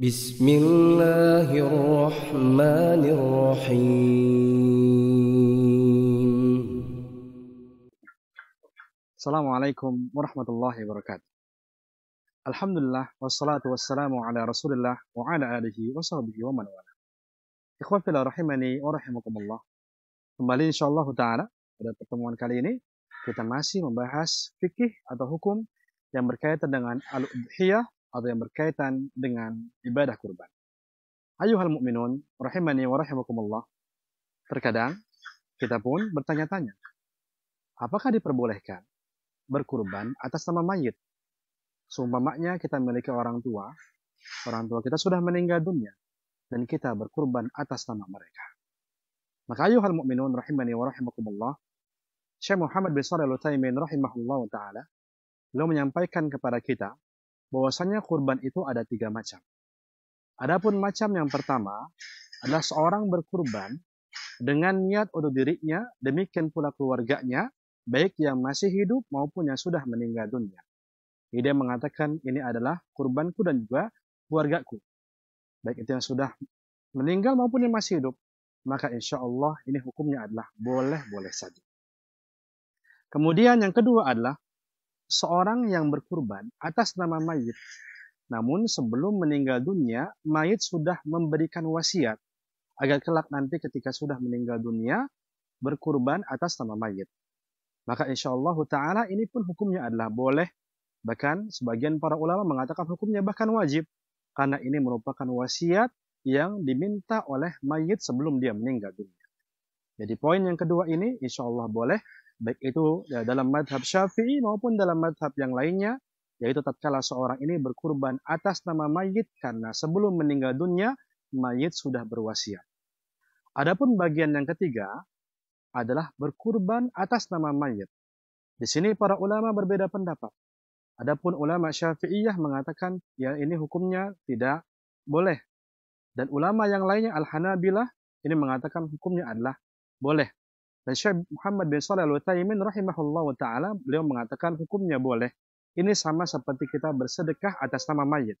Bismillahirrahmanirrahim. Assalamualaikum warahmatullahi wabarakatuh. Alhamdulillah wassalatu wassalamu ala وبركاته wa ala alihi wa على wa man wala. Ikhwan fillah rahimani wa rahimakumullah Kembali insyaallah ta'ala pada pertemuan kali ini kita masih membahas fikih atau hukum yang berkaitan dengan al-udhiyah atau yang berkaitan dengan ibadah kurban. Ayuhal mu'minun, rahimani wa rahimakumullah. Terkadang kita pun bertanya-tanya, apakah diperbolehkan berkurban atas nama mayit? Seumpamanya kita memiliki orang tua, orang tua kita sudah meninggal dunia, dan kita berkurban atas nama mereka. Maka ayuhal mu'minun rahimani wa rahimakumullah, Syekh Muhammad bin Salih al utaymin rahimahullah taala beliau menyampaikan kepada kita bahwasanya kurban itu ada tiga macam. Adapun macam yang pertama adalah seorang berkurban dengan niat untuk dirinya, demikian pula keluarganya, baik yang masih hidup maupun yang sudah meninggal dunia. Ide mengatakan ini adalah kurbanku dan juga keluargaku. Baik itu yang sudah meninggal maupun yang masih hidup. Maka insya Allah ini hukumnya adalah boleh-boleh saja. Kemudian yang kedua adalah seorang yang berkurban atas nama mayit, namun sebelum meninggal dunia, mayit sudah memberikan wasiat agar kelak nanti ketika sudah meninggal dunia, berkurban atas nama mayit. Maka insya Allah ta'ala ini pun hukumnya adalah boleh. Bahkan sebagian para ulama mengatakan hukumnya bahkan wajib. Karena ini merupakan wasiat yang diminta oleh mayit sebelum dia meninggal dunia. Jadi poin yang kedua ini insya Allah boleh baik itu ya, dalam madhab syafi'i maupun dalam madhab yang lainnya yaitu tatkala seorang ini berkurban atas nama mayit karena sebelum meninggal dunia mayit sudah berwasiat. Adapun bagian yang ketiga adalah berkurban atas nama mayit. Di sini para ulama berbeda pendapat. Adapun ulama Syafi'iyah mengatakan ya ini hukumnya tidak boleh. Dan ulama yang lainnya Al-Hanabilah ini mengatakan hukumnya adalah boleh. Dan Syekh Muhammad bin Shalih Al-Utsaimin rahimahullah taala beliau mengatakan hukumnya boleh. Ini sama seperti kita bersedekah atas nama mayit.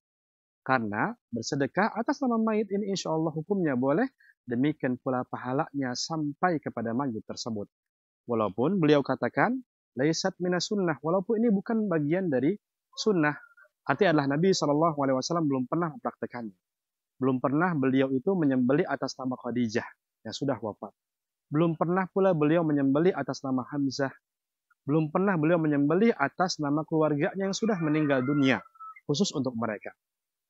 Karena bersedekah atas nama mayit ini insya Allah hukumnya boleh. Demikian pula pahalanya sampai kepada mayit tersebut. Walaupun beliau katakan, Laisat minas sunnah. Walaupun ini bukan bagian dari sunnah. Arti adalah Nabi SAW belum pernah mempraktekannya. Belum pernah beliau itu menyembeli atas nama Khadijah yang sudah wafat. Belum pernah pula beliau menyembeli atas nama Hamzah. Belum pernah beliau menyembeli atas nama keluarganya yang sudah meninggal dunia, khusus untuk mereka.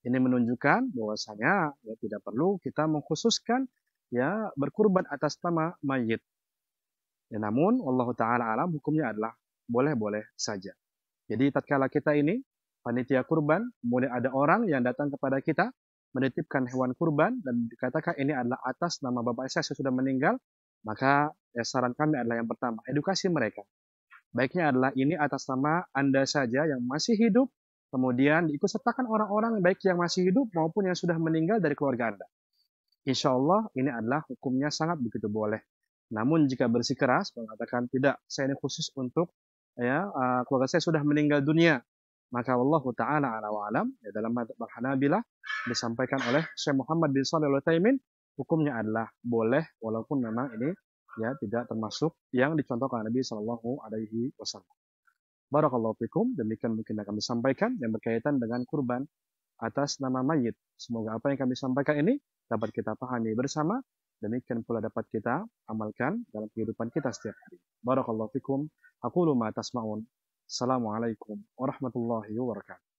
Ini menunjukkan bahwasanya ya tidak perlu kita mengkhususkan ya berkurban atas nama mayit. Ya, namun Allah taala alam hukumnya adalah boleh-boleh saja. Jadi tatkala kita ini panitia kurban, kemudian ada orang yang datang kepada kita menitipkan hewan kurban dan dikatakan ini adalah atas nama bapak saya, saya sudah meninggal, maka ya, saran kami adalah yang pertama, edukasi mereka. Baiknya adalah ini atas nama Anda saja yang masih hidup, kemudian ikut sertakan orang-orang baik yang masih hidup maupun yang sudah meninggal dari keluarga Anda. Insya Allah ini adalah hukumnya sangat begitu boleh. Namun jika bersikeras mengatakan tidak, saya ini khusus untuk ya eh, keluarga saya sudah meninggal dunia, maka Allah Taala ala wa alam ya, dalam madhab bila disampaikan oleh Syekh Muhammad bin Salih Al taymin hukumnya adalah boleh walaupun memang ini ya tidak termasuk yang dicontohkan Nabi Shallallahu Alaihi Wasallam. Barakallahu fikum. Demikian mungkin yang kami sampaikan yang berkaitan dengan kurban atas nama mayit. Semoga apa yang kami sampaikan ini dapat kita pahami bersama. Demikian pula dapat kita amalkan dalam kehidupan kita setiap hari. Barakallahu fikum. Aku luma tasma'un. Assalamualaikum warahmatullahi wabarakatuh.